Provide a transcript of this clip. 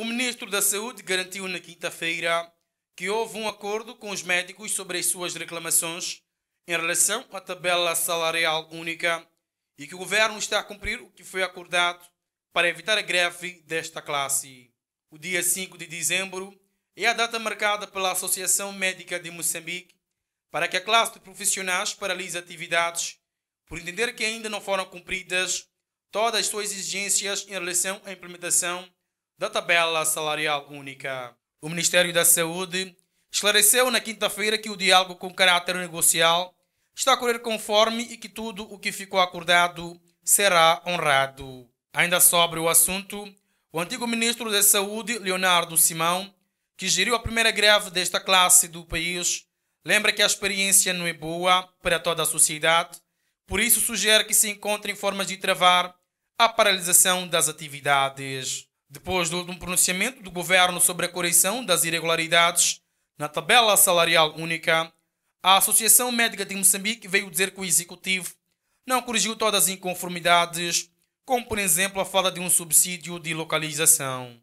O ministro da Saúde garantiu na quinta-feira que houve um acordo com os médicos sobre as suas reclamações em relação à tabela salarial única e que o governo está a cumprir o que foi acordado para evitar a greve desta classe. O dia 5 de dezembro é a data marcada pela Associação Médica de Moçambique para que a classe de profissionais paralise atividades por entender que ainda não foram cumpridas todas as suas exigências em relação à implementação da tabela salarial única. O Ministério da Saúde esclareceu na quinta-feira que o diálogo com caráter negocial está a correr conforme e que tudo o que ficou acordado será honrado. Ainda sobre o assunto, o antigo ministro da Saúde, Leonardo Simão, que geriu a primeira greve desta classe do país, lembra que a experiência não é boa para toda a sociedade, por isso sugere que se encontrem formas de travar a paralisação das atividades. Depois de um pronunciamento do governo sobre a correção das irregularidades na tabela salarial única, a Associação Médica de Moçambique veio dizer que o executivo não corrigiu todas as inconformidades, como por exemplo a falta de um subsídio de localização.